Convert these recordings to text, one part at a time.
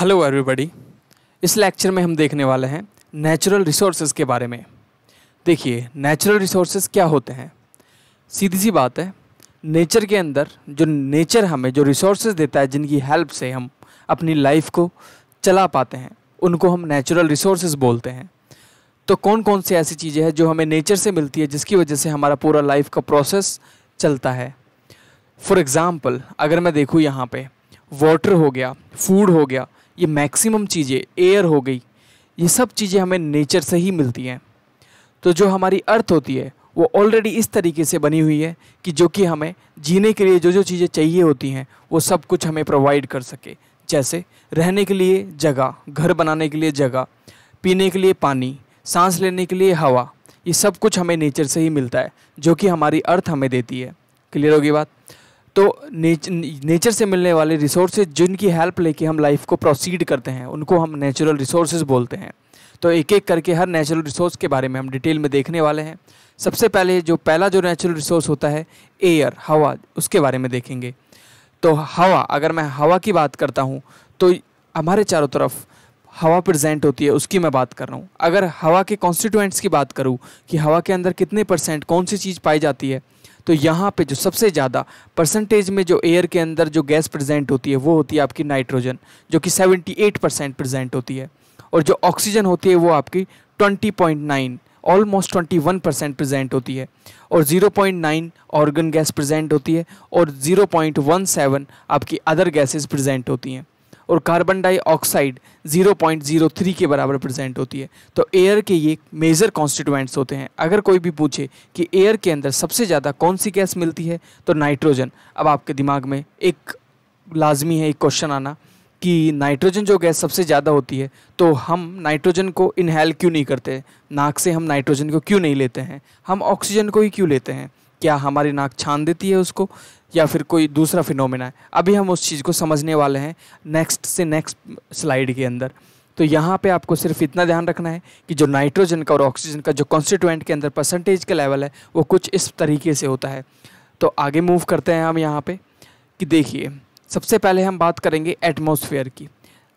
hello everybody इस lecture में हम देखने वाले हैं नेचुरल रिसोर्सेज के बारे में देखिए नेचुरल रिसोर्सेज क्या होते हैं सीधी सी बात है नेचर के अंदर जो नेचर हमें जो रिसोर्सेज देता है जिनकी हेल्प से हम अपनी लाइफ को चला पाते हैं उनको हम नेचुरल रिसोर्सेज बोलते हैं तो कौन कौन सी ऐसी चीज़ें हैं जो हमें नेचर से मिलती है जिसकी वजह से हमारा पूरा लाइफ का प्रोसेस चलता है फॉर एग्ज़ाम्पल अगर मैं देखूँ यहाँ पे वाटर हो गया फूड हो गया ये मैक्सिमम चीज़ें एयर हो गई ये सब चीज़ें हमें नेचर से ही मिलती हैं तो जो हमारी अर्थ होती है वो ऑलरेडी इस तरीके से बनी हुई है कि जो कि हमें जीने के लिए जो जो चीज़ें चाहिए होती हैं वो सब कुछ हमें प्रोवाइड कर सके जैसे रहने के लिए जगह घर बनाने के लिए जगह पीने के लिए पानी सांस लेने के लिए हवा ये सब कुछ हमें नेचर से ही मिलता है जो कि हमारी अर्थ हमें देती है क्लियर होगी बात तो नेच, नेचर से मिलने वाले रिसोर्सेज जिनकी हेल्प लेके हम लाइफ को प्रोसीड करते हैं उनको हम नेचुरल रिसोर्सेज बोलते हैं तो एक एक करके हर नेचुरल रिसोर्स के बारे में हम डिटेल में देखने वाले हैं सबसे पहले जो पहला जो नेचुरल रिसोर्स होता है एयर हवा उसके बारे में देखेंगे तो हवा अगर मैं हवा की बात करता हूँ तो हमारे चारों तरफ हवा प्रजेंट होती है उसकी मैं बात कर रहा हूँ अगर हवा के कॉन्स्टिट्यूएंट्स की बात करूँ कि हवा के अंदर कितने परसेंट कौन सी चीज़ पाई जाती है तो यहाँ पे जो सबसे ज़्यादा परसेंटेज में जो एयर के अंदर जो गैस प्रेजेंट होती है वो होती है आपकी नाइट्रोजन जो कि 78 परसेंट प्रजेंट होती है और जो ऑक्सीजन होती है वो आपकी 20.9 ऑलमोस्ट 21 परसेंट प्रजेंट होती है और 0.9 ऑर्गन गैस प्रजेंट होती है और 0.17 आपकी अदर गैसेज प्रजेंट होती हैं और कार्बन डाइऑक्साइड 0.03 के बराबर प्रेजेंट होती है तो एयर के ये मेजर कॉन्स्टिट्यूएंट्स होते हैं अगर कोई भी पूछे कि एयर के अंदर सबसे ज़्यादा कौन सी गैस मिलती है तो नाइट्रोजन अब आपके दिमाग में एक लाजमी है एक क्वेश्चन आना कि नाइट्रोजन जो गैस सबसे ज़्यादा होती है तो हम नाइट्रोजन को इनहेल क्यों नहीं करते नाक से हम नाइट्रोजन को क्यों नहीं लेते हैं हम ऑक्सीजन को ही क्यों लेते हैं क्या हमारी नाक छान देती है उसको या फिर कोई दूसरा फिनोमिना है अभी हम उस चीज़ को समझने वाले हैं नेक्स्ट से नेक्स्ट स्लाइड के अंदर तो यहाँ पे आपको सिर्फ इतना ध्यान रखना है कि जो नाइट्रोजन का और ऑक्सीजन का जो कॉन्स्टिट्यूएंट के अंदर परसेंटेज का लेवल है वो कुछ इस तरीके से होता है तो आगे मूव करते हैं हम यहाँ पर कि देखिए सबसे पहले हम बात करेंगे एटमोसफियर की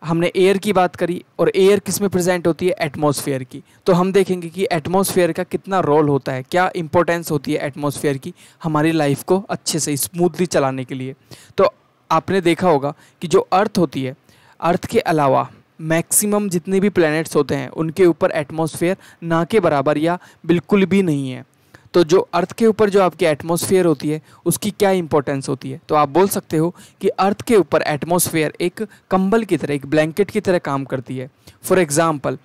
हमने एयर की बात करी और एयर किस में प्रेजेंट होती है एटमॉस्फेयर की तो हम देखेंगे कि एटमॉस्फेयर का कितना रोल होता है क्या इंपॉर्टेंस होती है एटमॉस्फेयर की हमारी लाइफ को अच्छे से स्मूथली चलाने के लिए तो आपने देखा होगा कि जो अर्थ होती है अर्थ के अलावा मैक्सिमम जितने भी प्लैनेट्स होते हैं उनके ऊपर एटमॉस्फेयर ना के बराबर या बिल्कुल भी नहीं है तो जो अर्थ के ऊपर जो आपकी एटमॉस्फेयर होती है उसकी क्या इंपॉर्टेंस होती है तो आप बोल सकते हो कि अर्थ के ऊपर एटमॉस्फेयर एक कंबल की तरह एक ब्लैंकेट की तरह काम करती है फॉर एग्ज़ाम्पल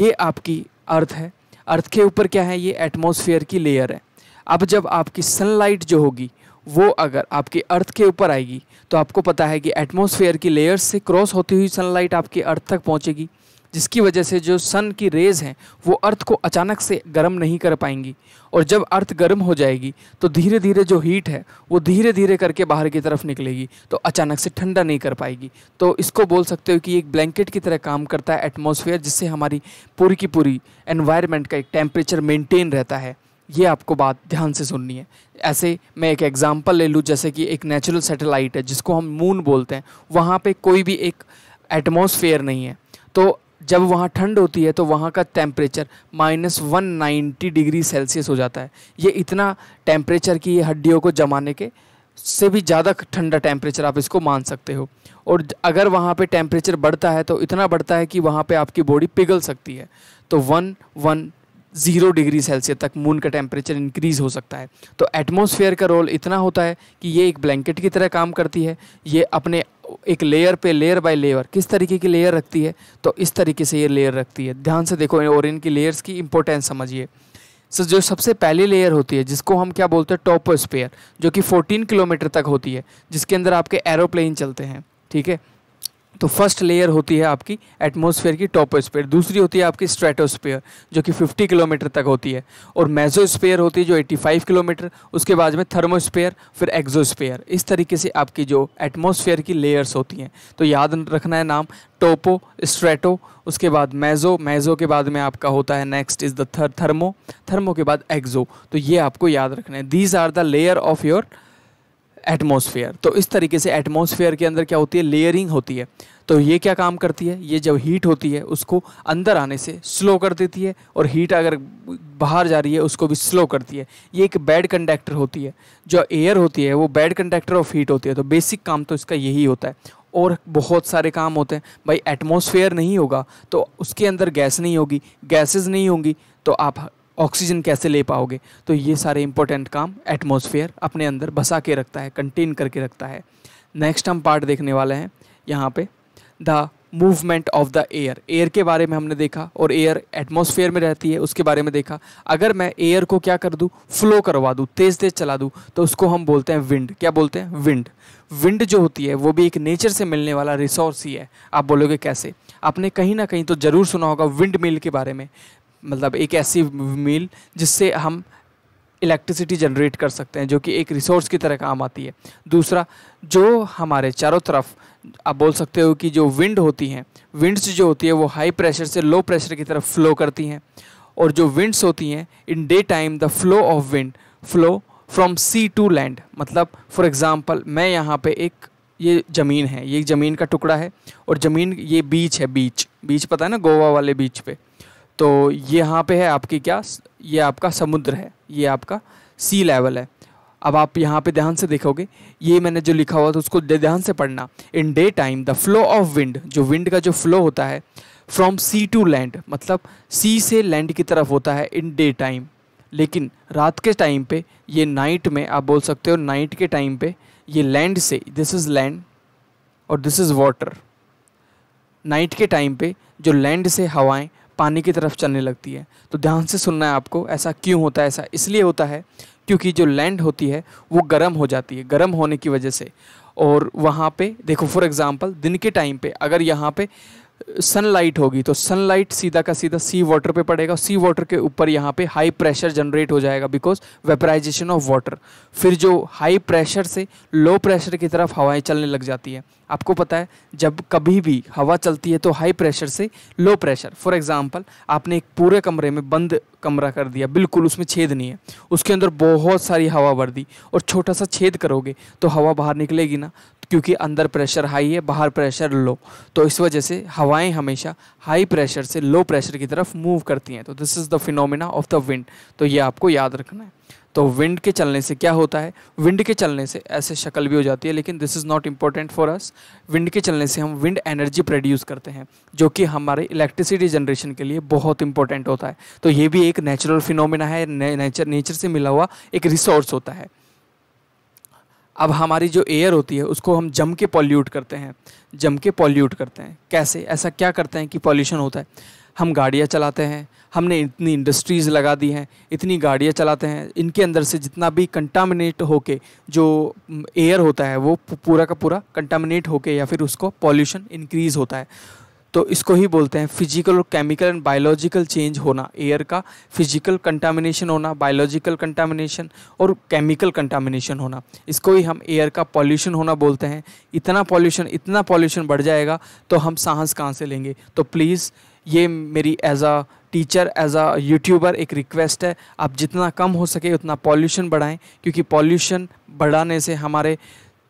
ये आपकी अर्थ है अर्थ के ऊपर क्या है ये एटमॉस्फेयर की लेयर है अब जब आपकी सनलाइट जो होगी वो अगर आपके अर्थ के ऊपर आएगी तो आपको पता है कि एटमॉस्फेयर की लेयर्स से क्रॉस होती हुई सनलाइट आपके अर्थ तक पहुंचेगी जिसकी वजह से जो सन की रेज़ हैं वो अर्थ को अचानक से गर्म नहीं कर पाएंगी और जब अर्थ गर्म हो जाएगी तो धीरे धीरे जो हीट है वो धीरे धीरे करके बाहर की तरफ निकलेगी तो अचानक से ठंडा नहीं कर पाएगी तो इसको बोल सकते हो कि एक ब्लैंकेट की तरह काम करता है एटमोसफियर जिससे हमारी पूरी की पूरी एनवायरमेंट का एक टेम्परेचर मेनटेन रहता है ये आपको बात ध्यान से सुननी है ऐसे मैं एक एग्ज़ाम्पल ले लूँ जैसे कि एक नेचुरल सेटेलाइट है जिसको हम मून बोलते हैं वहाँ पे कोई भी एक एटमॉस्फेयर नहीं है तो जब वहाँ ठंड होती है तो वहाँ का temperature minus one ninety degree Celsius हो जाता है ये इतना टेम्परेचर की हड्डियों को जमाने के से भी ज़्यादा ठंडा टेम्परेचर आप इसको मान सकते हो और अगर वहाँ पे टेम्परेचर बढ़ता है तो इतना बढ़ता है कि वहाँ पे आपकी बॉडी पिघल सकती है तो one one zero degree Celsius तक मून का टेम्परेचर इंक्रीज़ हो सकता है तो एटमॉस्फेयर का रोल इतना होता है कि ये एक ब्लैंकेट की तरह काम करती है ये अपने एक लेयर पे लेयर बाय लेयर किस तरीके की लेयर रखती है तो इस तरीके से ये लेयर रखती है ध्यान से देखो और इनकी लेयर्स की इंपॉर्टेंस समझिए सो जो सबसे पहली लेयर होती है जिसको हम क्या बोलते हैं टॉपर स्पेयर जो कि 14 किलोमीटर तक होती है जिसके अंदर आपके एरोप्लेन चलते हैं ठीक है तो फर्स्ट लेयर होती है आपकी एटमॉस्फेयर की टॉपोस्फेयर दूसरी होती है आपकी स्ट्रेटोस्फेयर जो कि 50 किलोमीटर तक होती है और मेजोस्फेयर होती है जो 85 किलोमीटर उसके बाद में थर्मोस्फेयर फिर एक्जोस्फेयर इस तरीके से आपकी जो एटमॉस्फेयर की लेयर्स होती हैं तो याद रखना है नाम टोपो स्ट्रेटो उसके बाद मैज़ो मेजो के बाद में आपका होता है next is the thermo thermo के बाद एग्जो तो ये आपको याद रखना है these are the layer of your atmosphere तो इस तरीके से एटमॉस्फेयर के अंदर क्या होती है लेयरिंग होती है तो ये क्या काम करती है ये जब हीट होती है उसको अंदर आने से स्लो कर देती है और हीट अगर बाहर जा रही है उसको भी स्लो करती है ये एक बैड कंडक्टर होती है जो एयर होती है वो बैड कंडक्टर ऑफ हीट होती है तो बेसिक काम तो इसका यही होता है और बहुत सारे काम होते हैं भाई एटमोसफेयर नहीं होगा तो उसके अंदर गैस नहीं होगी गैसेज नहीं होंगी तो आप ऑक्सीजन कैसे ले पाओगे तो ये सारे इंपॉर्टेंट काम एटमोसफियर अपने अंदर बसा के रखता है कंटेन करके रखता है नेक्स्ट हम पार्ट देखने वाले हैं यहाँ पे the movement of the air air के बारे में हमने देखा और एयर एटमोसफियर में रहती है उसके बारे में देखा अगर मैं एयर को क्या कर दूँ फ्लो करवा दूँ तेज़ तेज़ चला दूँ तो उसको हम बोलते हैं विंड क्या बोलते हैं विंड विंड जो होती है वो भी एक नेचर से मिलने वाला रिसोर्स ही है आप बोलोगे कैसे आपने कहीं ना कहीं तो ज़रूर सुना होगा विंड मिल के बारे में मतलब एक ऐसी मील जिससे हम इलेक्ट्रिसिटी जनरेट कर सकते हैं जो कि एक रिसोर्स की तरह काम आती है दूसरा जो हमारे चारों तरफ आप बोल सकते हो कि जो विंड होती हैं विंड्स जो होती है वो हाई प्रेशर से लो प्रेशर की तरफ फ्लो करती हैं और जो विंड्स होती हैं in day time the flow of wind flow from sea to land मतलब फॉर एग्ज़ाम्पल मैं यहाँ पे एक ये ज़मीन है ये ज़मीन का टुकड़ा है और ज़मीन ये बीच है बीच बीच पता है ना गोवा वाले बीच पर तो यहाँ पे है आपकी क्या ये आपका समुद्र है ये आपका सी लेवल है अब आप यहाँ पे ध्यान से देखोगे ये मैंने जो लिखा हुआ था उसको ध्यान से पढ़ना in day time the flow of wind जो विंड का जो फ्लो होता है फ्रॉम सी टू लैंड मतलब सी से लैंड की तरफ होता है इन डे टाइम लेकिन रात के टाइम पे ये नाइट में आप बोल सकते हो नाइट के टाइम पे ये लैंड से दिस इज़ लैंड और दिस इज़ वाटर नाइट के टाइम पे जो लैंड से हवाएं पानी की तरफ चलने लगती है तो ध्यान से सुनना है आपको ऐसा क्यों होता है ऐसा इसलिए होता है क्योंकि जो लैंड होती है वो गर्म हो जाती है गर्म होने की वजह से और वहाँ पे देखो फॉर एग्ज़ाम्पल दिन के टाइम पे अगर यहाँ पे सनलाइट होगी तो सनलाइट सीधा का सीधा सी वाटर पे पड़ेगा सी वाटर के ऊपर यहाँ पे हाई प्रेशर जनरेट हो जाएगा बिकॉज वेपराइजेशन ऑफ वाटर फिर जो हाई प्रेशर से लो प्रेशर की तरफ हवाएं चलने लग जाती है आपको पता है जब कभी भी हवा चलती है तो हाई प्रेशर से लो प्रेशर फॉर एग्ज़ाम्पल आपने एक पूरे कमरे में बंद कमरा कर दिया बिल्कुल उसमें छेद नहीं है उसके अंदर बहुत सारी हवा भर दी और छोटा सा छेद करोगे तो हवा बाहर निकलेगी ना क्योंकि अंदर प्रेशर हाई है बाहर प्रेशर लो तो इस वजह से हवाएं हमेशा हाई प्रेशर से लो प्रेशर की तरफ मूव करती हैं तो this is the phenomena of the wind तो ये आपको याद रखना है तो विंड के चलने से क्या होता है विंड के चलने से ऐसे शक्ल भी हो जाती है लेकिन this is not important for us wind के चलने से हम विंड एनर्जी प्रोड्यूस करते हैं जो कि हमारे इलेक्ट्रिसिटी जनरेशन के लिए बहुत इंपॉर्टेंट होता है तो ये भी एक नेचुरल फिनोमिना है नेचर नेचर से मिला हुआ एक रिसोर्स होता है अब हमारी जो एयर होती है उसको हम जम के पॉल्यूट करते हैं जम के पॉल्यूट करते हैं कैसे ऐसा क्या करते हैं कि पॉल्यूशन होता है हम गाड़ियाँ चलाते हैं हमने इतनी इंडस्ट्रीज़ लगा दी हैं इतनी गाड़ियाँ चलाते हैं इनके अंदर से जितना भी कंटामिनेट होके जो एयर mm, होता है वो पूरा का पूरा कंटामिनेट होके या फिर उसको पॉल्यूशन इंक्रीज़ होता है तो इसको ही बोलते हैं फिजिकल और केमिकल एंड बायोलॉजिकल चेंज होना एयर का फिजिकल कंटामिनेशन होना बायोलॉजिकल कंटामिनेशन और केमिकल कंटामिनेशन होना इसको ही हम एयर का पॉल्यूशन होना बोलते हैं इतना पॉल्यूशन इतना पॉल्यूशन बढ़ जाएगा तो हम सांस कहाँ से लेंगे तो प्लीज़ ये मेरी as a teacher as a YouTuber एक रिक्वेस्ट है आप जितना कम हो सके उतना पॉल्यूशन बढ़ाएं क्योंकि पॉल्यूशन बढ़ाने से हमारे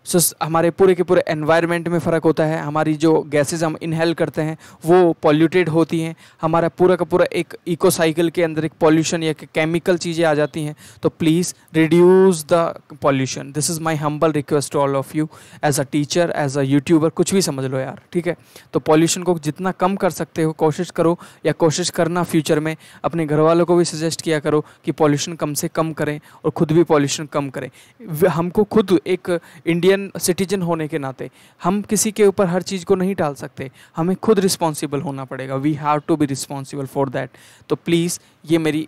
सो so, हमारे पूरे के पूरे एनवायरनमेंट में फ़र्क होता है हमारी जो गैसेज हम इनहेल करते हैं वो पॉल्यूटेड होती हैं हमारा पूरा का पूरा एक इको साइकिल के अंदर एक पॉल्यूशन या केमिकल चीज़ें आ जाती हैं तो please reduce the pollution this is my humble request to all of you as a teacher as a YouTuber कुछ भी समझ लो यार ठीक है तो पॉल्यूशन को जितना कम कर सकते हो कोशिश करो या कोशिश करना फ्यूचर में अपने घर वालों को भी सजेस्ट किया करो कि पॉल्यूशन कम से कम करें और ख़ुद भी पॉल्यूशन कम करें हमको खुद एक इंडिया इंडियन सिटीजन होने के नाते हम किसी के ऊपर हर चीज़ को नहीं डाल सकते हमें खुद रिस्पॉन्सिबल होना पड़ेगा we have to be responsible for that तो प्लीज़ ये मेरी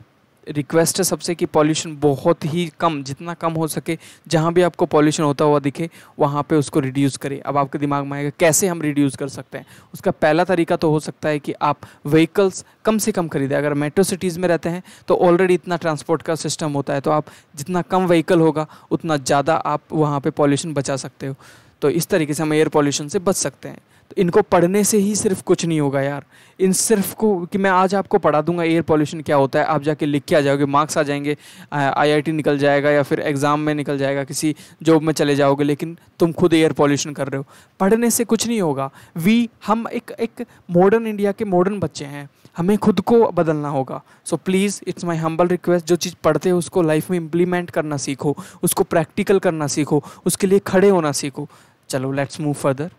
रिक्वेस्ट है सबसे कि पॉल्यूशन बहुत ही कम जितना कम हो सके जहाँ भी आपको पॉल्यूशन होता हुआ दिखे वहाँ पे उसको रिड्यूस करें अब आपके दिमाग में आएगा कैसे हम रिड्यूस कर सकते हैं उसका पहला तरीका तो हो सकता है कि आप व्हीकल्स कम से कम खरीदें अगर मेट्रो सिटीज़ में रहते हैं तो ऑलरेडी इतना ट्रांसपोर्ट का सिस्टम होता है तो आप जितना कम व्हीकल होगा उतना ज़्यादा आप वहाँ पर पॉल्यूशन बचा सकते हो तो इस तरीके से हम एयर पॉल्यूशन से बच सकते हैं तो इनको पढ़ने से ही सिर्फ कुछ नहीं होगा यार इन सिर्फ को कि मैं आज आपको पढ़ा दूंगा एयर पॉल्यूशन क्या होता है आप जाके लिख के आ जाओगे मार्क्स आ जाएंगे आईआईटी निकल जाएगा या फिर एग्ज़ाम में निकल जाएगा किसी जॉब में चले जाओगे लेकिन तुम खुद एयर पॉल्यूशन कर रहे हो पढ़ने से कुछ नहीं होगा वी हम एक एक मॉडर्न इंडिया के मॉडर्न बच्चे हैं हमें खुद को बदलना होगा so please it's my humble request जो चीज़ पढ़ते हो उसको लाइफ में इम्प्लीमेंट करना सीखो उसको प्रैक्टिकल करना सीखो उसके लिए खड़े होना सीखो चलो लेट्स मूव फर्दर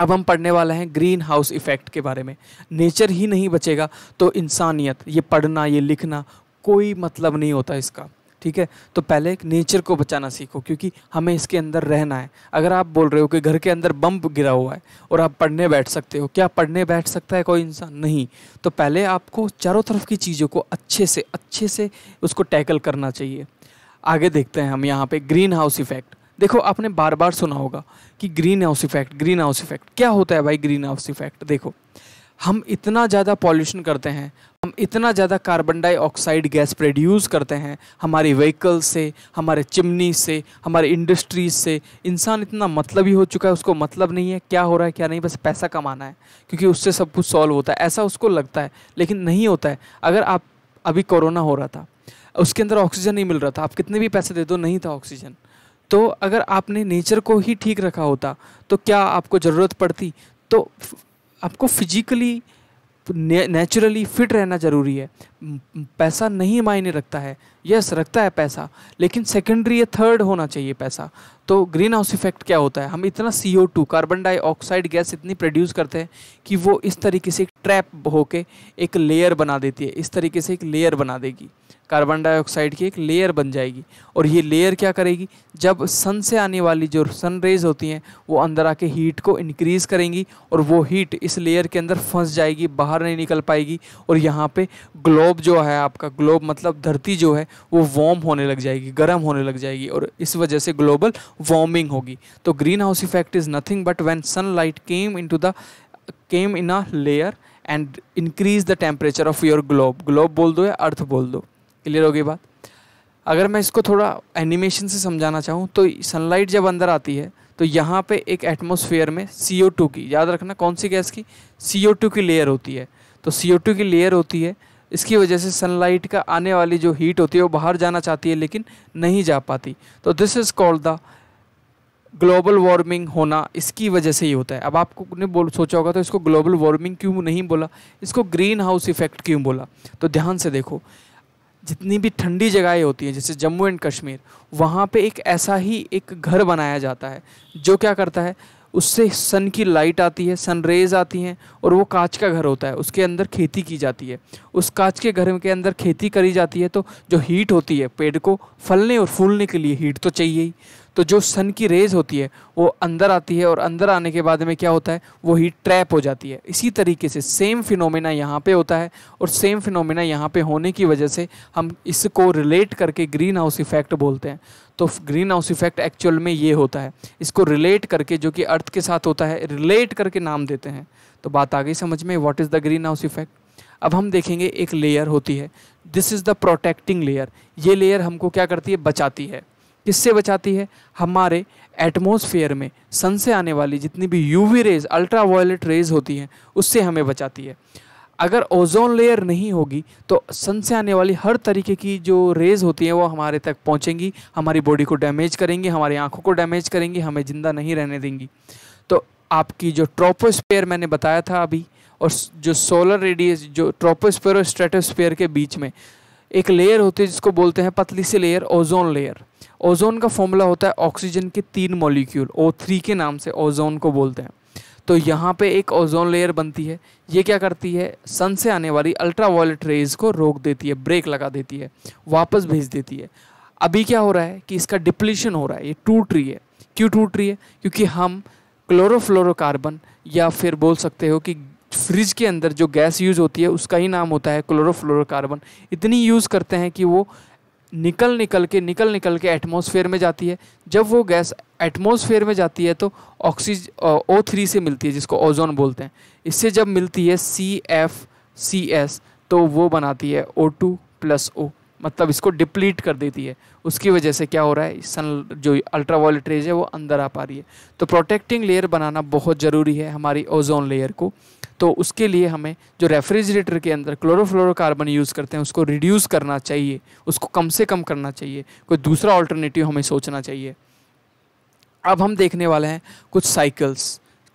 अब हम पढ़ने वाले हैं ग्रीन हाउस इफ़ेक्ट के बारे में नेचर ही नहीं बचेगा तो इंसानियत ये पढ़ना ये लिखना कोई मतलब नहीं होता इसका ठीक है तो पहले नेचर को बचाना सीखो क्योंकि हमें इसके अंदर रहना है अगर आप बोल रहे हो कि घर के अंदर बम गिरा हुआ है और आप पढ़ने बैठ सकते हो क्या पढ़ने बैठ सकता है कोई इंसान नहीं तो पहले आपको चारों तरफ की चीज़ों को अच्छे से अच्छे से उसको टैकल करना चाहिए आगे देखते हैं हम यहाँ पे ग्रीन हाउस इफ़ेक्ट देखो आपने बार बार सुना होगा कि greenhouse effect greenhouse effect क्या होता है भाई ग्रीन हाउस इफेक्ट देखो हम इतना ज़्यादा पॉल्यूशन करते हैं हम इतना ज़्यादा कार्बन डाइऑक्साइड गैस प्रोड्यूस करते हैं हमारे व्हीकल से हमारे चिमनी से हमारे इंडस्ट्रीज से इंसान इतना मतलब ही हो चुका है उसको मतलब नहीं है क्या हो रहा है क्या नहीं बस पैसा कमाना है क्योंकि उससे सब कुछ सॉल्व होता है ऐसा उसको लगता है लेकिन नहीं होता है अगर आप अभी कोरोना हो रहा था उसके अंदर ऑक्सीजन नहीं मिल रहा था आप कितने भी पैसे दे दो नहीं था ऑक्सीजन तो अगर आपने नेचर को ही ठीक रखा होता तो क्या आपको ज़रूरत पड़ती तो आपको फिजिकली नेचुरली फिट रहना ज़रूरी है पैसा नहीं मायने रखता है यस रखता है पैसा लेकिन सेकेंडरी या थर्ड होना चाहिए पैसा तो ग्रीन हाउस इफेक्ट क्या होता है हम इतना C O two carbon dioxide gas इतनी प्रोड्यूस करते हैं कि वो इस तरीके से एक ट्रैप होके एक लेयर बना देती है इस तरीके से एक लेयर बना देगी कार्बन डाइऑक्साइड की एक लेयर बन जाएगी और ये लेयर क्या करेगी जब सन से आने वाली जो सन रेज होती हैं वो अंदर आके हीट को इनक्रीज़ करेंगी और वो हीट इस लेयर के अंदर फंस जाएगी बाहर नहीं निकल पाएगी और यहाँ पे ग्लोब जो है आपका ग्लोब मतलब धरती जो है वो वार्म होने लग जाएगी गर्म होने लग जाएगी और इस वजह से ग्लोबल वार्मिंग होगी तो greenhouse effect is nothing but when light came into the came in a layer and increase the temperature of your globe globe बोल दो या अर्थ बोल दो क्लियर होगी बात अगर मैं इसको थोड़ा एनिमेशन से समझाना चाहूँ तो सनलाइट जब अंदर आती है तो यहाँ पे एक एटमोसफेयर में सी की याद रखना कौन सी गैस की सी की लेयर होती है तो सी की लेयर होती है इसकी वजह से सनलाइट का आने वाली जो हीट होती है वो बाहर जाना चाहती है लेकिन नहीं जा पाती तो this is called the global warming होना इसकी वजह से ही होता है अब आपको ने बोल सोचा होगा तो इसको ग्लोबल वार्मिंग क्यों नहीं बोला इसको ग्रीन हाउस इफेक्ट क्यों बोला तो ध्यान से देखो जितनी भी ठंडी जगहें होती हैं जैसे जम्मू एंड कश्मीर वहाँ पे एक ऐसा ही एक घर बनाया जाता है जो क्या करता है उससे सन की लाइट आती है सन रेज आती हैं और वो कांच का घर होता है उसके अंदर खेती की जाती है उस कांच के घर के अंदर खेती करी जाती है तो जो हीट होती है पेड़ को फलने और फूलने के लिए हीट तो चाहिए ही तो जो सन की रेज होती है वो अंदर आती है और अंदर आने के बाद में क्या होता है वो हीट ट्रैप हो जाती है इसी तरीके से सेम फिनोमिना यहाँ पे होता है और सेम फिनोमिना यहाँ पे होने की वजह से हम इसको रिलेट करके ग्रीन हाउस इफेक्ट बोलते हैं तो ग्रीन हाउस इफेक्ट एक्चुअल में ये होता है इसको रिलेट करके जो कि अर्थ के साथ होता है रिलेट करके नाम देते हैं तो बात आ गई समझ में what is the greenhouse effect अब हम देखेंगे एक लेयर होती है this is the protecting layer ये लेयर हमको क्या करती है बचाती है किससे बचाती है हमारे एटमोसफेयर में सन से आने वाली जितनी भी UV rays ultraviolet rays होती हैं उससे हमें बचाती है अगर ओजोन लेयर नहीं होगी तो सन से आने वाली हर तरीके की जो रेज होती हैं वो हमारे तक पहुंचेंगी हमारी बॉडी को डैमेज करेंगी हमारी आंखों को डैमेज करेंगी हमें ज़िंदा नहीं रहने देंगी तो आपकी जो ट्रोपोस्पेयर मैंने बताया था अभी और जो सोलर रेडियस जो ट्रोपोस्पेयर और स्ट्रेटोस्पेयर के बीच में एक लेयर होती है जिसको बोलते हैं पतली सी लेयर ओजोन लेयर ओजोन का फॉर्मूला होता है ऑक्सीजन के तीन मॉलिक्यूल ओ थ्री के नाम से ओजोन को बोलते हैं तो यहाँ पे एक ओजोन लेयर बनती है ये क्या करती है सन से आने वाली अल्ट्रा वायलेट रेज को रोक देती है ब्रेक लगा देती है वापस भेज देती है अभी क्या हो रहा है कि इसका डिप्लीशन हो रहा है ये टूट रही है क्यों टूट रही है क्योंकि हम क्लोरोफ्लोरोकार्बन या फिर बोल सकते हो कि फ्रिज के अंदर जो गैस यूज़ होती है उसका ही नाम होता है क्लोरोफ्लोरोकार्बन इतनी यूज़ करते हैं कि वो निकल निकल के निकल निकल के एटमॉस्फेयर में जाती है जब वो गैस एटमॉस्फेयर में जाती है तो ऑक्सीज ओ थ्री से मिलती है जिसको ओजोन बोलते हैं इससे जब मिलती है सी एफ सी एस तो वो बनाती है ओ टू प्लस ओ मतलब इसको डिप्लीट कर देती है उसकी वजह से क्या हो रहा है सन जो अल्ट्रा वॉलेट रेज है वो अंदर आ पा रही है तो प्रोटेक्टिंग लेयर बनाना बहुत ज़रूरी है हमारी ओजोन लेयर को तो उसके लिए हमें जो रेफ्रिजरेटर के अंदर क्लोरोफ्लोरोकार्बन यूज़ करते हैं उसको रिड्यूस करना चाहिए उसको कम से कम करना चाहिए कोई दूसरा ऑल्टरनेटिव हमें सोचना चाहिए अब हम देखने वाले हैं कुछ साइकिल्स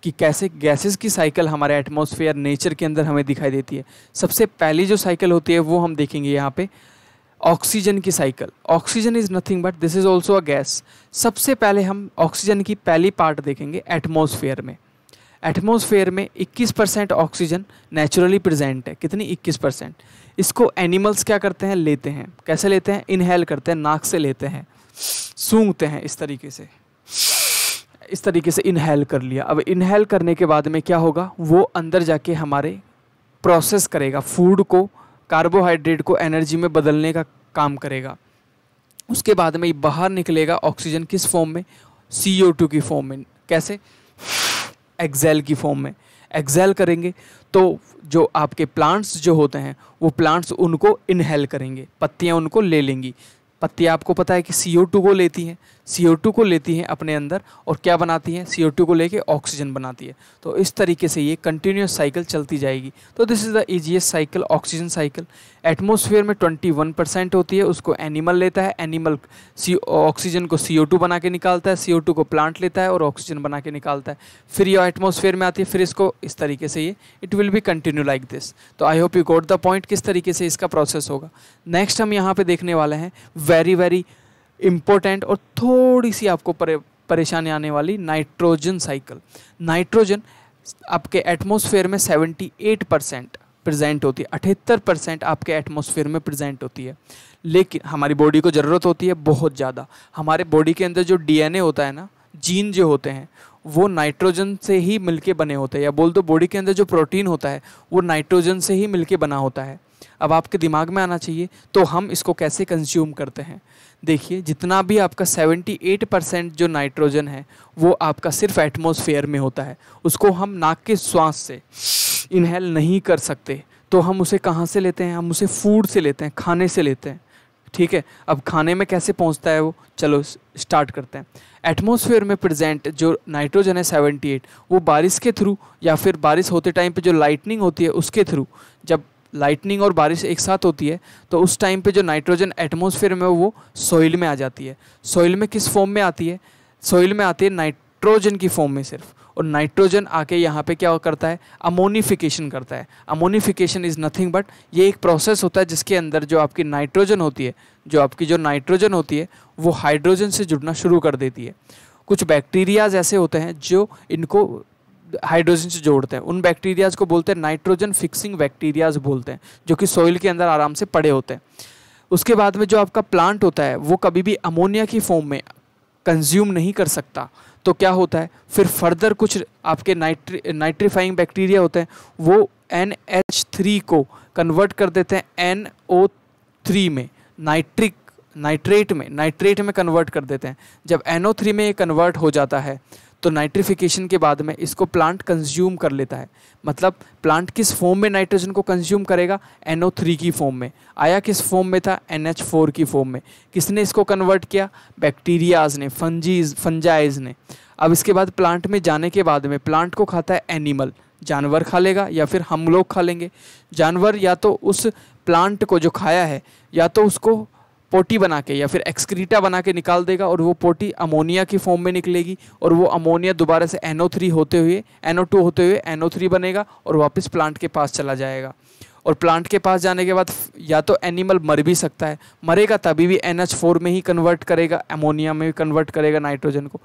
कि कैसे गैसेस की साइकिल हमारे एटमॉस्फेयर नेचर के अंदर हमें दिखाई देती है सबसे पहली जो साइकिल होती है वो हम देखेंगे यहाँ पे ऑक्सीजन की cycle oxygen is nothing but this is also a gas सबसे पहले हम ऑक्सीजन की पहली पार्ट देखेंगे एटमॉस्फेयर में एटमोसफेयर में 21 परसेंट ऑक्सीजन नेचुरली प्रेजेंट है कितनी 21 परसेंट इसको एनिमल्स क्या करते हैं लेते हैं कैसे लेते हैं इनहेल करते हैं नाक से लेते हैं सूंघते हैं इस तरीके से इस तरीके से इनहेल कर लिया अब इनहेल करने के बाद में क्या होगा वो अंदर जाके हमारे प्रोसेस करेगा फूड को कार्बोहाइड्रेट को एनर्जी में बदलने का काम करेगा उसके बाद में ये बाहर निकलेगा ऑक्सीजन किस फॉर्म में सी की फॉर्म में कैसे एक्सेल की फॉर्म में एक्सेल करेंगे तो जो आपके प्लांट्स जो होते हैं वो प्लांट्स उनको इनहेल करेंगे पत्तियाँ उनको ले लेंगी पत्तियाँ आपको पता है कि सी को लेती हैं CO2 को लेती हैं अपने अंदर और क्या बनाती हैं CO2 को लेके ऑक्सीजन बनाती है तो इस तरीके से ये कंटिन्यूस साइकिल चलती जाएगी तो this is the easiest cycle oxygen cycle atmosphere में 21 परसेंट होती है उसको एनिमल लेता है एनिमल सी ऑक्सीजन को CO2 बना के निकालता है CO2 को प्लांट लेता है और ऑक्सीजन बना के निकालता है फिर ये एटमोसफेयर में आती है फिर इसको इस तरीके से ये it will be continue like this तो I hope you got the point किस तरीके से इसका प्रोसेस होगा नेक्स्ट हम यहाँ पर देखने वाले हैं वेरी वेरी इम्पोर्टेंट और थोड़ी सी आपको परे, परेशानी आने वाली नाइट्रोजन साइकिल नाइट्रोजन आपके एटमोसफेयर में 78 परसेंट प्रजेंट होती है अठहत्तर परसेंट आपके एटमोसफेयर में प्रजेंट होती है लेकिन हमारी बॉडी को ज़रूरत होती है बहुत ज़्यादा हमारे बॉडी के अंदर जो डीएनए होता है ना जीन जो होते हैं वो नाइट्रोजन से ही मिलके बने होते हैं या बोल दो बॉडी के अंदर जो प्रोटीन होता है वो नाइट्रोजन से ही मिलके बना होता है अब आपके दिमाग में आना चाहिए तो हम इसको कैसे कंज्यूम करते हैं देखिए जितना भी आपका 78 परसेंट जो नाइट्रोजन है वो आपका सिर्फ एटमॉस्फेयर में होता है उसको हम नाक के श्वास से इनहेल नहीं कर सकते तो हम उसे कहाँ से लेते हैं हम उसे फूड से लेते हैं खाने से लेते हैं ठीक है अब खाने में कैसे पहुंचता है वो चलो स्टार्ट करते हैं एटमॉस्फेयर में प्रेजेंट जो नाइट्रोजन है 78 वो बारिश के थ्रू या फिर बारिश होते टाइम पे जो लाइटनिंग होती है उसके थ्रू जब लाइटनिंग और बारिश एक साथ होती है तो उस टाइम पे जो नाइट्रोजन एटमोसफेयर में वो सॉइल में आ जाती है सॉइल में किस फॉर्म में आती है सॉइल में आती है नाइट्रोजन की फॉर्म में सिर्फ और नाइट्रोजन आके यहाँ पे क्या करता है अमोनिफिकेशन करता है अमोनीफिकेशन इज़ नथिंग बट ये एक प्रोसेस होता है जिसके अंदर जो आपकी नाइट्रोजन होती है जो आपकी जो नाइट्रोजन होती है वो हाइड्रोजन से जुड़ना शुरू कर देती है कुछ बैक्टीरियाज ऐसे होते हैं जो इनको हाइड्रोजन से जोड़ते हैं उन बैक्टीरियाज को बोलते हैं नाइट्रोजन फिक्सिंग बैक्टीरियाज बोलते हैं जो कि सॉइल के अंदर आराम से पड़े होते हैं उसके बाद में जो आपका प्लांट होता है वो कभी भी अमोनिया की फॉर्म में कंज्यूम नहीं कर सकता तो क्या होता है फिर फर्दर कुछ आपके नाइट्री नाइट्रीफाइंग बैक्टीरिया होते हैं वो एन एच थ्री को कन्वर्ट कर देते हैं एन ओ थ्री में नाइट्रिक नाइट्रेट में नाइट्रेट में कन्वर्ट कर देते हैं जब एन ओ थ्री में ये कन्वर्ट हो जाता है तो नाइट्रिफिकेशन के बाद में इसको प्लांट कंज्यूम कर लेता है मतलब प्लांट किस फॉर्म में नाइट्रोजन को कंज्यूम करेगा थ्री की फॉर्म में आया किस फॉर्म में था फोर की फॉर्म में किसने इसको कन्वर्ट किया बैक्टीरियाज ने फंजीज फंजाइज ने अब इसके बाद प्लांट में जाने के बाद में प्लांट को खाता है एनिमल जानवर खा लेगा या फिर हम लोग खा लेंगे जानवर या तो उस प्लांट को जो खाया है या तो उसको पोटी बना के या फिर एक्सक्रीटा बना के निकाल देगा और वो पोटी अमोनिया की फॉर्म में निकलेगी और वो अमोनिया दोबारा से एनओ होते हुए एनओ होते हुए एनओ बनेगा और वापस प्लांट के पास चला जाएगा और प्लांट के पास जाने के बाद या तो एनिमल मर भी सकता है मरेगा तभी भी एन एच फोर में ही कन्वर्ट करेगा एमोनिया में कन्वर्ट करेगा नाइट्रोजन को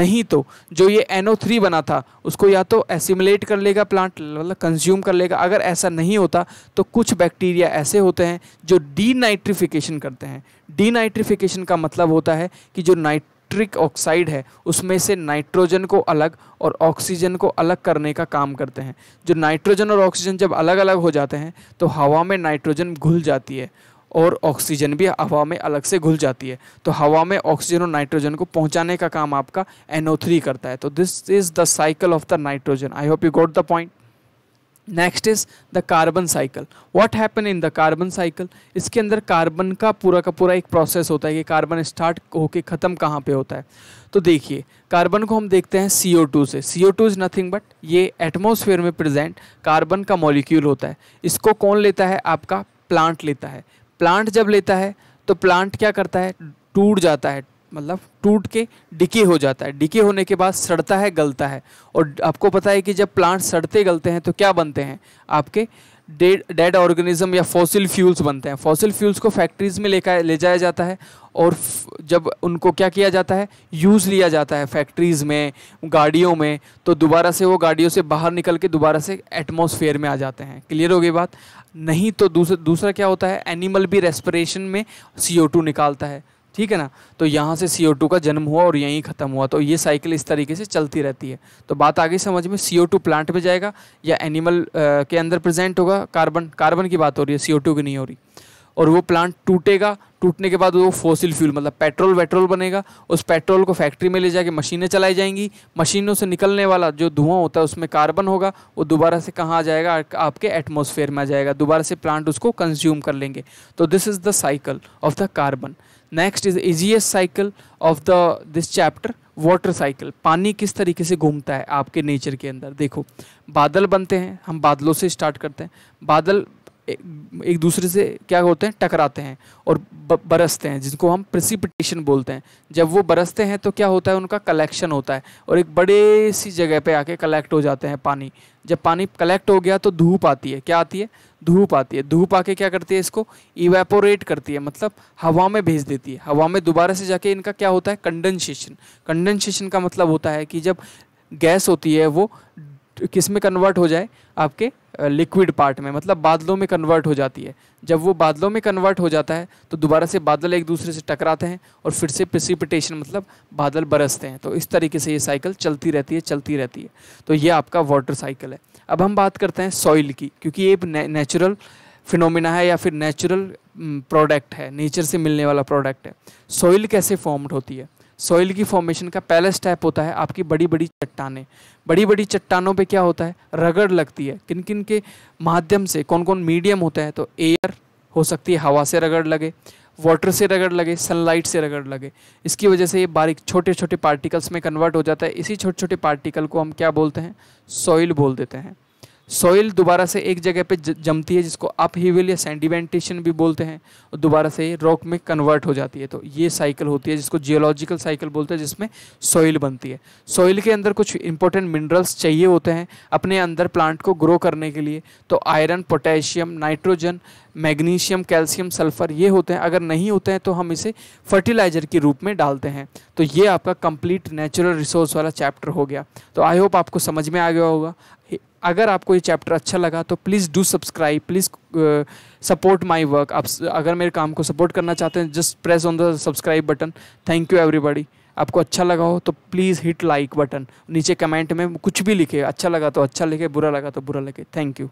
नहीं तो जो ये एन ओ थ्री बना था उसको या तो एसिमुलेट कर लेगा प्लांट मतलब कंज्यूम कर लेगा अगर ऐसा नहीं होता तो कुछ बैक्टीरिया ऐसे होते हैं जो डी करते हैं डी का मतलब होता है कि जो नाइट नाइट्रिक ऑक्साइड है उसमें से नाइट्रोजन को अलग और ऑक्सीजन को अलग करने का काम करते हैं जो नाइट्रोजन और ऑक्सीजन जब अलग अलग हो जाते हैं तो हवा में नाइट्रोजन घुल जाती है और ऑक्सीजन भी हवा में अलग से घुल जाती है तो हवा में ऑक्सीजन और नाइट्रोजन को पहुंचाने का काम आपका NO3 करता है तो this is the cycle of the nitrogen I hope you got the point next is the carbon cycle what happen in the carbon cycle इसके अंदर कार्बन का पूरा का पूरा एक प्रोसेस होता है कि कार्बन स्टार्ट होके ख़त्म कहाँ पे होता है तो देखिए कार्बन को हम देखते हैं सी ओ टू से C O two is nothing but ये एटमोसफेयर में प्रेजेंट कार्बन का मॉलिक्यूल होता है इसको कौन लेता है आपका प्लांट लेता है प्लांट जब लेता है तो प्लांट क्या करता है टूट जाता है मतलब टूट के डिके हो जाता है डिके होने के बाद सड़ता है गलता है और आपको पता है कि जब प्लांट सड़ते गलते हैं तो क्या बनते हैं आपके डेड डेड ऑर्गेनिज्म या फॉसिल फ्यूल्स बनते हैं फॉसिल फ्यूल्स को फैक्ट्रीज में लेकर ले जाया जाता है और जब उनको क्या किया जाता है यूज़ लिया जाता है फैक्ट्रीज़ में गाड़ियों में तो दोबारा से वो गाड़ियों से बाहर निकल के दोबारा से एटमॉस्फेयर में आ जाते हैं क्लियर हो गई बात नहीं तो दूसरा दूसरा क्या होता है एनिमल भी रेस्परेशन में सी निकालता है ठीक है ना तो यहाँ से CO2 का जन्म हुआ और यहीं ख़त्म हुआ तो ये साइकिल इस तरीके से चलती रहती है तो बात आगे समझ में CO2 प्लांट में जाएगा या एनिमल के अंदर प्रेजेंट होगा कार्बन कार्बन की बात हो रही है CO2 की नहीं हो रही और वो प्लांट टूटेगा टूटने के बाद वो फोसिल फ्यूल मतलब पेट्रोल वेट्रोल बनेगा उस पेट्रोल को फैक्ट्री में ले जाके मशीनें चलाई जाएंगी मशीनों से निकलने वाला जो धुआं होता है उसमें कार्बन होगा वो दोबारा से कहाँ आ जाएगा आपके एटमॉस्फेयर में आ जाएगा दोबारा से प्लांट उसको कंज्यूम कर लेंगे तो this is the cycle of the carbon next is easiest cycle of the this chapter water cycle पानी किस तरीके से घूमता है आपके नेचर के अंदर देखो बादल बनते हैं हम बादलों से स्टार्ट करते हैं बादल एक दूसरे से क्या होते हैं टकराते हैं और बरसते हैं जिनको हम प्रिसिपिटेशन बोलते हैं जब वो बरसते हैं तो क्या होता है उनका कलेक्शन होता है और एक बड़े सी जगह पे आके कलेक्ट हो जाते हैं पानी जब पानी कलेक्ट हो गया तो धूप आती है क्या आती है धूप आती है धूप आके क्या करती है इसको इवेपोरेट करती है मतलब हवा में भेज देती है हवा में दोबारा से जाके इनका क्या होता है कंडेंसेशन कंडेंसेशन का मतलब होता है कि जब गैस होती है वो किस में कन्वर्ट हो जाए आपके लिक्विड पार्ट में मतलब बादलों में कन्वर्ट हो जाती है जब वो बादलों में कन्वर्ट हो जाता है तो दोबारा से बादल एक दूसरे से टकराते हैं और फिर से प्रिसिपिटेशन मतलब बादल बरसते हैं तो इस तरीके से ये साइकिल चलती रहती है चलती रहती है तो ये आपका वाटर साइकिल है अब हम बात करते हैं सॉइल की क्योंकि ये नेचुरल फिनोमिना है या फिर नेचुरल प्रोडक्ट है नेचर से मिलने वाला प्रोडक्ट है सॉइल कैसे फॉर्म्ड होती है सॉइल की फॉर्मेशन का पहला स्टेप होता है आपकी बड़ी बड़ी चट्टाने बड़ी बड़ी चट्टानों पे क्या होता है रगड़ लगती है किन किन के माध्यम से कौन कौन मीडियम होता है तो एयर हो सकती है हवा से रगड़ लगे वाटर से रगड़ लगे सनलाइट से रगड़ लगे इसकी वजह से ये बारीक छोटे छोटे पार्टिकल्स में कन्वर्ट हो जाता है इसी छोटे छोटे पार्टिकल को हम क्या बोलते हैं सॉइल बोल देते हैं सॉइल दोबारा से एक जगह पे जमती है जिसको अप हीवल या सेंडिमेंटेशन भी बोलते हैं और दोबारा से रॉक में कन्वर्ट हो जाती है तो ये साइकिल होती है जिसको जियोलॉजिकल साइकिल बोलते हैं जिसमें सॉइल बनती है सॉइल के अंदर कुछ इंपॉर्टेंट मिनरल्स चाहिए होते हैं अपने अंदर प्लांट को ग्रो करने के लिए तो iron potassium nitrogen magnesium calcium sulphur ये होते हैं अगर नहीं होते हैं तो हम इसे फर्टिलाइज़र के रूप में डालते हैं तो ये आपका कंप्लीट नेचुरल रिसोर्स वाला चैप्टर हो गया तो आई होप आपको समझ में आ गया होगा अगर आपको ये चैप्टर अच्छा लगा तो please do subscribe please support my work आप अगर मेरे काम को सपोर्ट करना चाहते हैं just press on the subscribe button thank you everybody आपको अच्छा लगा हो तो प्लीज़ हिट लाइक बटन नीचे कमेंट में कुछ भी लिखे अच्छा लगा तो अच्छा लिखे बुरा लगा तो बुरा लगे थैंक यू